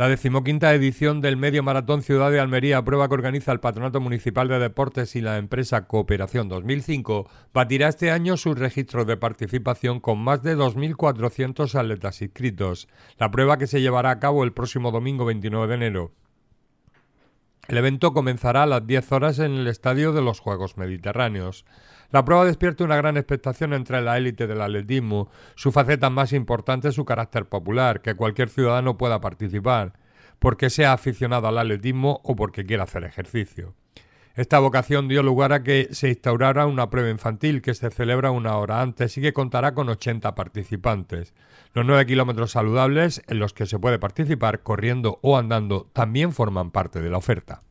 La decimoquinta edición del Medio Maratón Ciudad de Almería, prueba que organiza el Patronato Municipal de Deportes y la empresa Cooperación 2005, batirá este año su registro de participación con más de 2.400 atletas inscritos. La prueba que se llevará a cabo el próximo domingo 29 de enero. El evento comenzará a las 10 horas en el Estadio de los Juegos Mediterráneos. La prueba despierta una gran expectación entre la élite del atletismo. Su faceta más importante es su carácter popular, que cualquier ciudadano pueda participar, porque sea aficionado al atletismo o porque quiera hacer ejercicio. Esta vocación dio lugar a que se instaurara una prueba infantil que se celebra una hora antes y que contará con 80 participantes. Los 9 kilómetros saludables en los que se puede participar corriendo o andando también forman parte de la oferta.